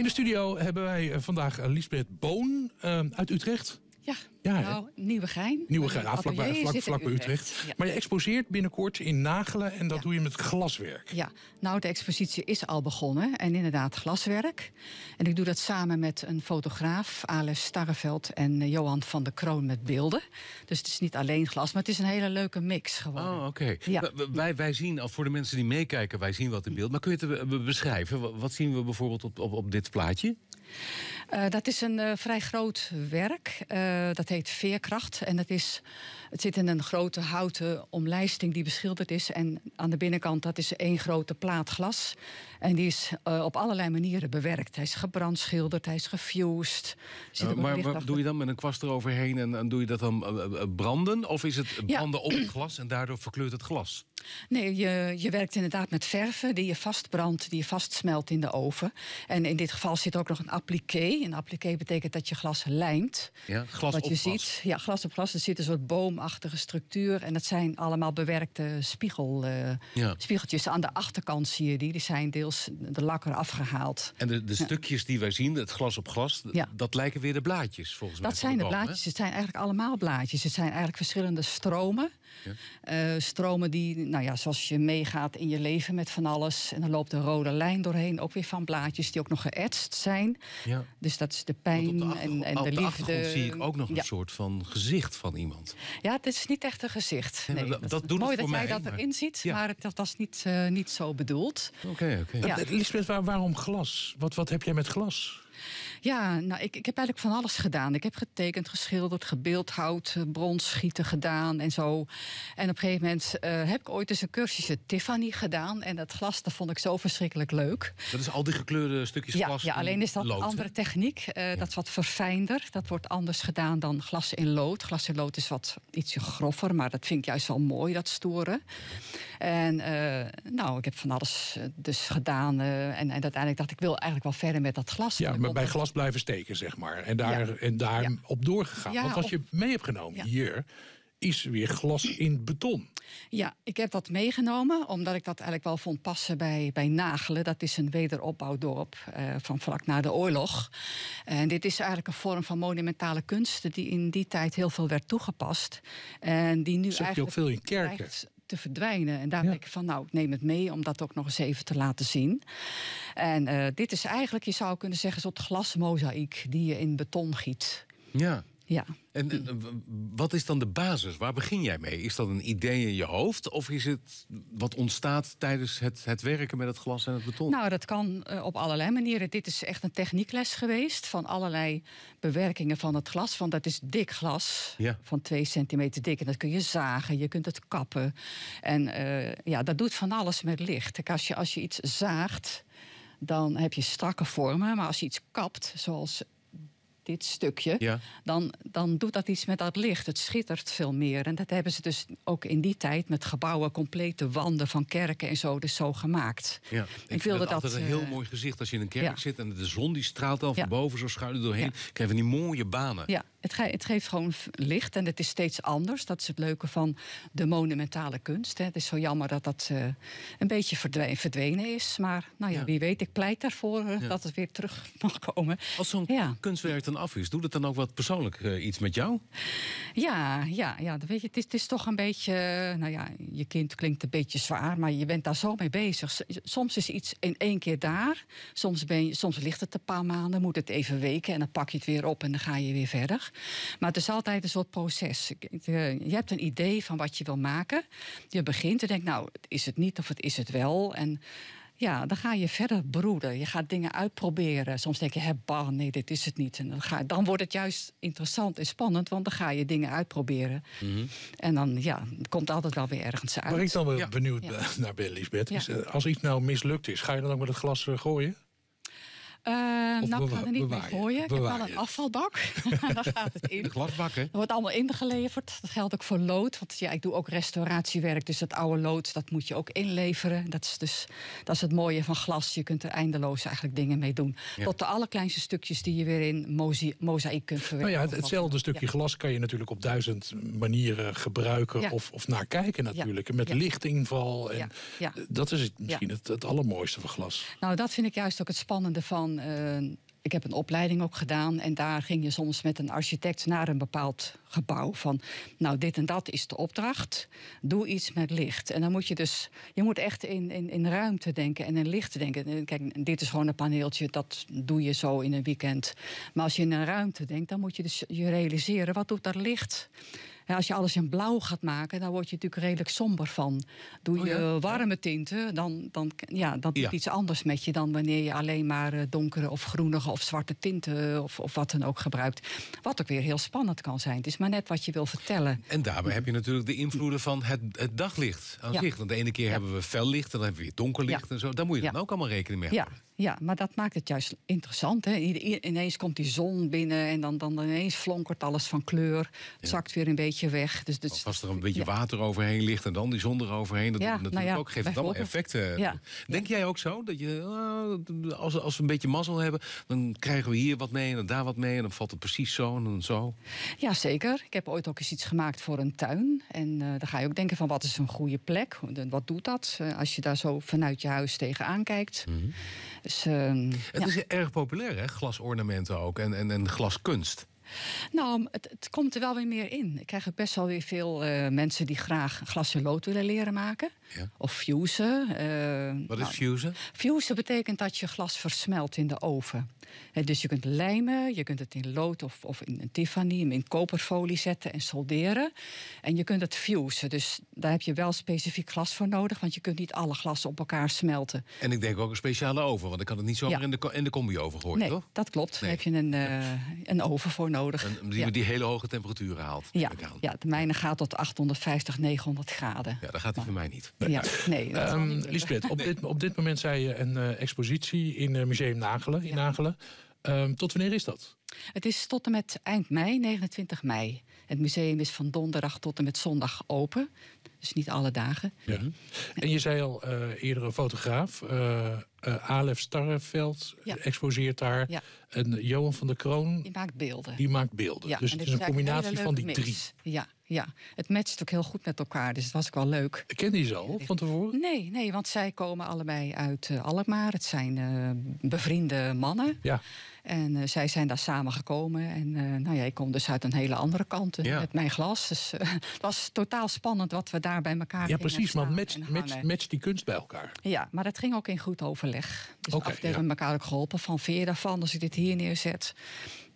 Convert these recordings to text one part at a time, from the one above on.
In de studio hebben wij eh, vandaag eh, Lisbeth Boon eh, uit Utrecht. Ja, ja nou, Nieuwegein. Nieuwegein, ja, vlak, bij, vlak, vlak bij Utrecht. Maar je exposeert binnenkort in Nagelen en dat doe je met glaswerk. Ja, nou de expositie is al begonnen en inderdaad glaswerk. En ik doe dat samen met een fotograaf, Ales Starreveld en eh, Johan van der Kroon met beelden. Dus het is niet alleen glas, maar het is een hele leuke mix gewoon. Oh, oké. Wij, wij zien, voor de mensen die meekijken, wij zien wat in beeld. Maar kun je het eh, beschrijven? Wat zien we bijvoorbeeld op, op, op dit plaatje? Eh, dat is een eh, vrij groot werk. Eh, dat heet Veerkracht. En dat is het zit in een grote houten omlijsting die beschilderd is. En aan de binnenkant, dat is één grote plaat glas. En die is eh, op allerlei manieren bewerkt. Hij is gebrandschilderd, hij is gefused. Uh, maar wat doe je dan met een kwast eroverheen en, doe je dat dan eh, branden? Of is het branden op het glas en daardoor verkleurt het glas? Nee, je, je werkt inderdaad met verven die je vastbrandt, die je vastsmelt in de oven. En in dit geval zit ook nog een appliqué. Een appliqué betekent dat je glas lijmt. Ja, glas wat op je ziet. Ja, glas op glas. Er zit een soort boom boomachtige structuur. En dat zijn allemaal bewerkte spiegel, eh, spiegeltjes. Aan de achterkant zie je die. Die zijn deels de lakker afgehaald. En de, de stukjes die wij zien, het glas op glas, ja. dat lijken weer de blaadjes volgens mij. Dat zijn de, blaadjes. Het zijn eigenlijk allemaal blaadjes. Het zijn eigenlijk verschillende stromen. Eh, stromen die, nou ja, zoals je meegaat in je leven met van alles. En dan loopt een rode lijn doorheen, ook weer van blaadjes die ook nog geëtst zijn. Dus dat is de pijn de en, en de, de liefde. zie ik ook nog een soort van gezicht van iemand. Ja, ja, is niet echt een gezicht. Nee, dat, dat doet mooi het voor dat mij, dat erin ziet, maar dat was niet, uh, niet zo bedoeld. Oké, okay, oké. Okay. Eh, waarom glas? Wat, wat heb jij met glas? Ja, nou, ik, ik heb eigenlijk van alles gedaan. Ik heb getekend, geschilderd, gebeeldhouwd, eh, bronsgieten gedaan en zo. En op een gegeven moment eh, heb ik ooit eens een cursusje Tiffany gedaan. En dat glas, dat vond ik zo verschrikkelijk leuk. Dat is al die gekleurde stukjes glas? Ja, alleen is dat een andere techniek. Eh, dat is wat verfijnder. Dat wordt anders gedaan dan glas in lood. Glas in lood is wat ietsje groffer, maar dat vind ik juist wel mooi, dat storen. En eh, nou, ik heb van alles eh, dus gedaan. Eh, en, en uiteindelijk dacht ik, wil eigenlijk wel verder met dat glas. Ja, maar bij glas blijven steken, zeg maar. En daar, en daar op doorgegaan. Want wat je mee hebt genomen hier is weer glas in beton. Ja, ik heb dat meegenomen omdat ik dat eigenlijk wel vond passen bij, bij Nagelen. Dat is een wederopbouwdorp van vlak na de oorlog. En dit is eigenlijk een vorm van monumentale kunsten die in die tijd heel veel werd toegepast. En die nu eigenlijk. Je ook veel in kerken te verdwijnen. En daar denk ik van, nou, ik neem het mee om dat ook nog eens even te laten zien. En eh, dit is eigenlijk, je zou kunnen zeggen, een soort glasmozaïek die je in beton giet. Ja. Ja. En, wat is dan de basis? Waar begin jij mee? Is dat een idee in je hoofd? Of is het wat ontstaat tijdens het, het werken met het glas en het beton? Nou, dat kan eh, op allerlei manieren. Dit is echt een techniekles geweest van allerlei bewerkingen van het glas. Want dat is dik glas, van twee centimeter dik. En dat kun je zagen, je kunt het kappen. En eh, ja, dat doet van alles met licht. Als je, als je iets zaagt, dan heb je strakke vormen. Maar als je iets kapt, zoals dit stukje, dan, dan doet dat iets met dat licht. Het schittert veel meer. En dat hebben ze dus ook in die tijd met gebouwen, complete wanden van kerken en zo, dus zo gemaakt. Ja, ik, vind altijd een heel eh, mooi gezicht als je in een kerk zit en de zon die straalt dan van boven zo schuin doorheen. Krijg je die mooie banen. Ja, het, geeft gewoon licht en het is steeds anders. Dat is het leuke van de monumentale kunst. Hè. Het is zo jammer dat dat eh, een beetje verdwenen, is. Maar nou ja, wie weet, ik pleit daarvoor eh, dat het weer terug mag komen. Als zo'n kunstwerk dan af doet het dan ook wat persoonlijk eh, iets met jou? Ja, ja, ja weet je, het is, het is toch een beetje. Eh, nou ja, je kind klinkt een beetje zwaar, maar je bent daar zo mee bezig. Soms is iets in één keer daar. Soms, ben je, soms ligt het een paar maanden, moet het even weken en dan pak je het weer op en dan ga je weer verder. Maar het is altijd een soort proces. Eh, je hebt een idee van wat je wil maken. Je begint en denkt, nou, is het niet of het is het wel? En ja, dan ga je verder broeden. Je gaat dingen uitproberen. Soms denk je, hé, bah, nee, dit is het niet. En dan, ga, dan wordt het juist interessant en spannend, want dan ga je dingen uitproberen. Mhm. En dan ja, komt altijd wel weer ergens uit. Waar ik dan wel benieuwd naar ben, Lisbeth, is, eh, als iets nou mislukt is, ga je dan ook met het glas eh, gooien? Uh, kan er niet mee gooien. Bewaaien. Ik heb wel een afvalbak. Daar gaat het in. Glasbakken. glasbak, wordt allemaal ingeleverd. Dat geldt ook voor lood. Want ja, ik doe ook restauratiewerk. Dus dat oude lood, dat moet je ook inleveren. Dat is, dus, dat is het mooie van glas. Je kunt er eindeloos eigenlijk dingen mee doen. Tot de allerkleinste stukjes die je weer in mozaïek kunt verwerken. Nou ja, hetzelfde stukje glas kan je natuurlijk op duizend manieren gebruiken. Of, of naar kijken natuurlijk. Met lichtinval. En Dat is misschien het, het allermooiste van glas. Nou, dat vind ik juist ook het spannende van eh, ik heb een opleiding ook gedaan en daar ging je soms met een architect naar een bepaald gebouw. Van nou, dit en dat is de opdracht. Doe iets met licht. En dan moet je dus, je moet echt in, in, in ruimte denken en in licht denken. Eh, kijk, dit is gewoon een paneeltje, dat doe je zo in een weekend. Maar als je in een ruimte denkt, dan moet je dus je realiseren, wat doet dat licht? als je alles in blauw gaat maken, dan word je natuurlijk redelijk somber van. Doe oh je warme tinten, dan, dan ja, dat doet iets anders met je dan wanneer je alleen maar eh, donkere of groenige of zwarte tinten eh, of, of wat dan ook gebruikt. Wat ook weer heel spannend kan zijn. Het is maar net wat je wil vertellen. En daarbij heb je natuurlijk de invloeden van het, het daglicht aan zich. Want de ene keer hebben we fel licht, en dan hebben we weer donker licht en zo. Daar moet je dan ook allemaal rekening mee houden. Ja, maar dat maakt het juist interessant. Hè? Ineens komt die zon binnen en dan, dan ineens flonkert alles van kleur. Het zakt weer een beetje weg. Dus, als er een beetje water overheen ligt en dan die zon eroverheen... dat nou natuurlijk ook, geeft dat allemaal effecten. Denk jij ook zo? Dat je, eh, als, als we een beetje mazzel hebben... dan krijgen we hier wat mee en daar wat mee... en dan valt het precies zo en zo. Ja, zeker. Ik heb ooit ook eens iets gemaakt voor een tuin. En uh, dan ga je ook denken van wat is een goede plek? Wat doet dat? Eh, als je daar zo vanuit je huis tegenaan kijkt... Mhm. Dus, ehm, het is erg populair, hè? Glasornamenten ook en, en, en glaskunst. Nou, het, komt er wel weer meer in. Ik krijg best wel weer veel eh, mensen die graag glas en lood willen leren maken. Of fusen. Eh, Wat is nou, fusen? Fusen betekent dat je glas versmelt in de oven. dus je kunt lijmen, je kunt het in lood of, of in een Tiffany, in koperfolie zetten en solderen. En je kunt het fusen. Dus daar heb je wel specifiek glas voor nodig, want je kunt niet alle glas op elkaar smelten. En ik denk ook een speciale oven, want ik kan het niet zomaar in de, in de combi-oven gooien, nee, toch? Dat klopt. Daar heb je een, eh, een oven voor nodig die, ja. die hele hoge temperaturen haalt. Ja, ja, de mijne gaat tot 850, 900 graden. Ja, dat gaat hij voor mij niet. Ja, nee, Liefst um, ehm, Lisbeth, op, dit, op dit moment zei je een eh, expositie in uh, Museum Nagelen. In Nagelen. Ehm, tot wanneer is dat? Het is tot en met eind mei, 29 mei. Het museum is van donderdag tot en met zondag open. Dus niet alle dagen. Ja. En je zei al eh, eerder een fotograaf. Eh, Alef Starreveld exposeert daar. En eh, Johan van der Kroon. Die maakt beelden. Die maakt beelden. dus het is een combinatie van die drie. Ja ja. Het matcht ook heel goed met elkaar, dus het was ook wel leuk. Ken je ze al van tevoren? Nee, nee, want zij komen allebei uit uh, Alkmaar. Het zijn eh, bevriende mannen. Ja. En eh, zij zijn daar samen gekomen. En nou ja, ik kom dus uit een hele andere kant ja. met mijn glas. Dus het was totaal spannend wat we daar bij elkaar Ja, precies, want match, match, match, die kunst bij elkaar. Ja, maar dat ging ook in goed overleg. Dus okay, af, ja. hebben we elkaar ook geholpen van veer daarvan als ik dit hier neerzet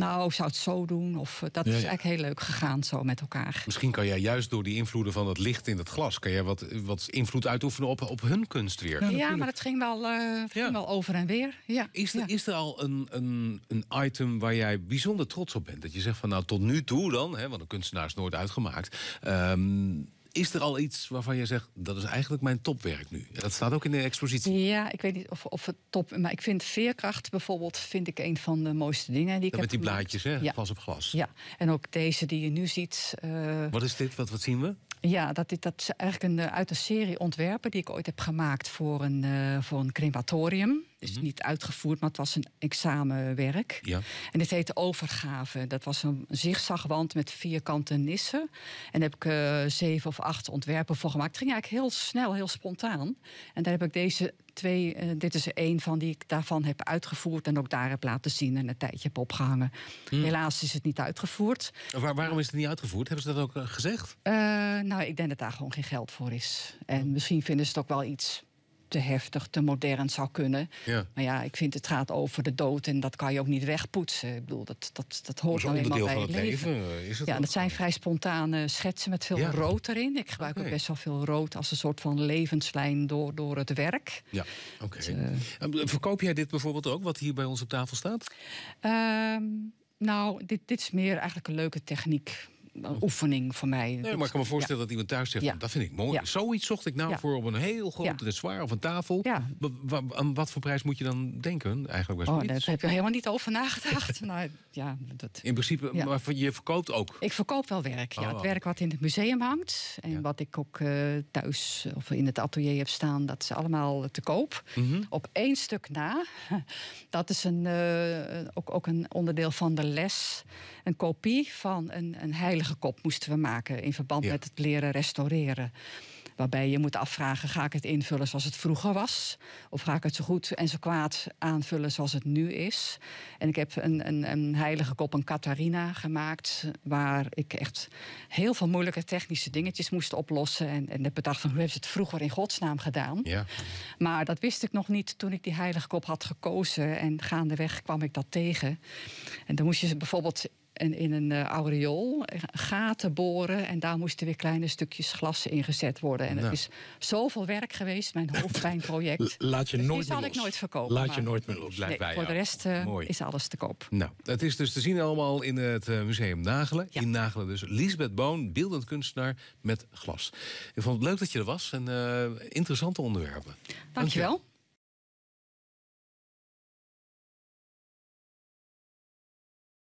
nou, zou het zo doen? Of eh, dat is eigenlijk heel leuk gegaan zo met elkaar. Misschien kan jij juist door die invloeden van het licht in het glas, kan jij wat, wat invloed uitoefenen op, op hun kunst weer. Ja, maar het ging wel, eh, ging wel over en weer. Ja. Is, er, is er al een, een, een item waar jij bijzonder trots op bent? Dat je zegt van nou tot nu toe dan, hè, want een kunstenaar is nooit uitgemaakt. Ehm, is er al iets waarvan je zegt, dat is eigenlijk mijn topwerk nu? Dat staat ook in de expositie. Ja, ik weet niet of, of het top... Maar ik vind veerkracht bijvoorbeeld vind ik een van de mooiste dingen. Die ik met die blaadjes, hè? Ja. Glas op glas. Ja, en ook deze die je nu ziet. Eh, wat is dit? Wat, wat zien we? Ja, dat, dat is eigenlijk een, eh, uit een serie ontwerpen die ik ooit heb gemaakt voor een, eh, voor een crematorium is mhm. niet uitgevoerd, maar het was een examenwerk. Ja. En het heette Overgave. Dat was een zigzagwand met vierkante nissen. En daar heb ik eh, zeven of acht ontwerpen voor gemaakt. Het ging eigenlijk heel snel, heel spontaan. En daar heb ik deze twee, eh, dit is er één van die ik daarvan heb uitgevoerd. En ook daar heb laten zien en een tijdje heb opgehangen. Hmm. Helaas is het niet uitgevoerd. waarom is het niet uitgevoerd? Hebben ze dat ook eh, gezegd? nou, ik denk dat daar gewoon geen geld voor is. En misschien vinden ze het ook wel iets te heftig, te modern zou kunnen. Ja. Maar ja, ik vind het gaat over de dood en dat kan je ook niet wegpoetsen. Ik bedoel, dat, dat, dat hoort alleen maar bij het leven. Eh, is het ja, dat zijn vrij spontane schetsen met veel rood erin. Ik gebruik ook best wel veel rood als een soort van levenslijn door, door het werk. Ja, oké. Eh, eh, verkoop jij dit bijvoorbeeld ook, wat hier bij ons op tafel staat? Ehm, nou, dit, dit is meer eigenlijk een leuke techniek een oefening voor mij. Nee, maar ik kan me voorstellen dat iemand thuis zegt: ja. Nou, dat vind ik mooi. Zoiets zocht ik nou voor op een heel groot zwaar of een tafel. Aan wat voor prijs moet je dan denken? Eigenlijk niet. oh, daar heb je helemaal niet over nagedacht. nou, ja, dat... In principe, maar je verkoopt ook? Ik verkoop wel werk. Ja. Oh, het werk wat in het museum hangt en wat ik ook eh, thuis of in het atelier heb staan, dat is allemaal te koop. Mhm. Op één stuk na. dat is een, eh, ook, ook een onderdeel van de les. Een kopie van een, een heilige kop moesten we maken in verband met het leren restaureren. Waarbij je moet afvragen: ga ik het invullen zoals het vroeger was? Of ga ik het zo goed en zo kwaad aanvullen zoals het nu is? En ik heb een, een, een heilige kop, een Catharina, gemaakt. Waar ik echt heel veel moeilijke technische dingetjes moest oplossen. En, en heb bedacht: van, hoe hebben ze het vroeger in godsnaam gedaan? Ja. Maar dat wist ik nog niet toen ik die heilige kop had gekozen. En gaandeweg kwam ik dat tegen. En dan moest je bijvoorbeeld een, in een eh, aureool eh, gaten boren. En daar moesten weer kleine stukjes glas ingezet worden. En het is zoveel werk geweest, mijn hoofdpijnproject. Laat je nooit zal ik nooit verkopen. Laat je nooit meer los, bij Voor de rest eh, is alles te koop. Nou, dat is dus te zien allemaal in het museum Nagelen. In Nagelen dus. Lisbeth Boon, beeldend kunstenaar met glas. Ik vond het leuk dat je er was en interessante onderwerpen. je wel.